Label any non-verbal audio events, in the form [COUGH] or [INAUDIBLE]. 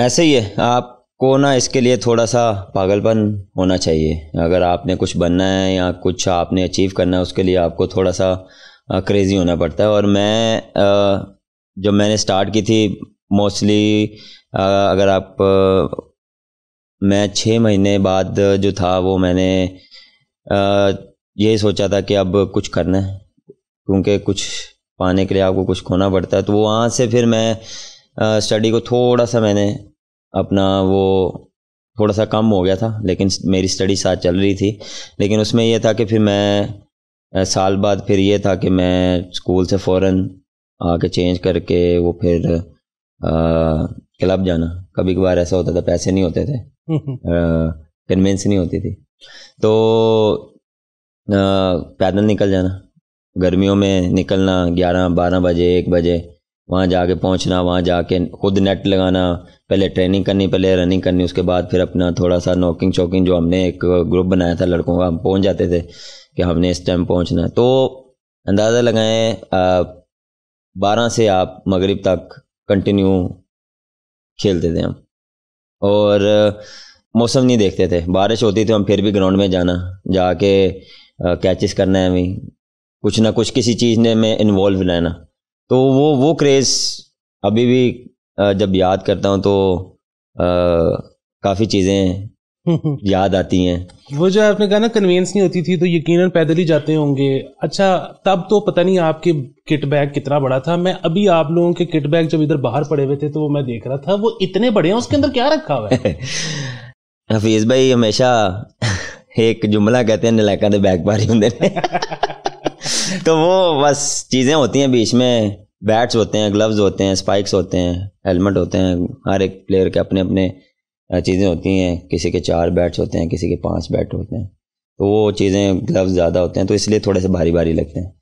ऐसे ही है आपको ना इसके लिए थोड़ा सा पागलपन होना चाहिए अगर आपने कुछ बनना है या कुछ आपने अचीव करना है उसके लिए आपको थोड़ा सा क्रेज़ी होना पड़ता है और मैं जब मैंने स्टार्ट की थी मोस्टली अगर आप मैं छः महीने बाद जो था वो मैंने यही सोचा था कि अब कुछ करना है क्योंकि कुछ पाने के लिए आपको कुछ खोना पड़ता है तो वहाँ से फिर मैं स्टडी को थोड़ा सा मैंने अपना वो थोड़ा सा कम हो गया था लेकिन मेरी स्टडी साथ चल रही थी लेकिन उसमें यह था कि फिर मैं साल बाद फिर ये था कि मैं स्कूल से फ़ौर आके चेंज करके वो फिर क्लब जाना कभी कभार ऐसा होता था पैसे नहीं होते थे कन्वेंस [LAUGHS] नहीं होती थी तो पैदल निकल जाना गर्मियों में निकलना ग्यारह बारह बजे एक बजे वहाँ जाके पहुँचना वहाँ जाके खुद नेट लगाना पहले ट्रेनिंग करनी पहले रनिंग करनी उसके बाद फिर अपना थोड़ा सा नॉकिंग चौकिंग जो हमने एक ग्रुप बनाया था लड़कों का हम पहुँच जाते थे कि हमने इस टाइम पहुँचना है तो अंदाज़ा लगाएं बारह से आप मग़रब तक कंटिन्यू खेलते थे हम और मौसम नहीं देखते थे बारिश होती थी तो हम फिर भी ग्राउंड में जाना जाके कैचेस करना है हमें कुछ ना कुछ किसी चीज़ ने में इन्वॉल्व रहना तो वो वो क्रेज़ अभी भी जब याद करता हूँ तो काफ़ी चीज़ें [LAUGHS] याद आती हैं वो जो आपने कहा ना कन्वीनियंस नहीं होती थी तो यकीनन पैदल ही जाते होंगे अच्छा तब तो पता नहीं आपके किट बैग कितना बड़ा था मैं अभी आप लोगों के किट बैग जब इधर बाहर पड़े हुए थे तो वो मैं देख रहा था वो इतने बड़े हैं उसके अंदर क्या रखा हुआ है [LAUGHS] हफीज़ भाई हमेशा [LAUGHS] एक जुमला कहते हैं नलायका बैग भारी होंगे [LAUGHS] तो वो बस चीज़ें होती हैं बीच में बैट्स होते हैं ग्लव्स होते हैं स्पाइक्स होते हैं हेलमेट होते हैं हर एक प्लेयर के अपने अपने चीज़ें होती हैं किसी के चार बैट्स होते हैं किसी के पांच बैट होते हैं तो वो चीज़ें ग्लव्स ज़्यादा होते हैं तो इसलिए थोड़े से भारी भारी लगते हैं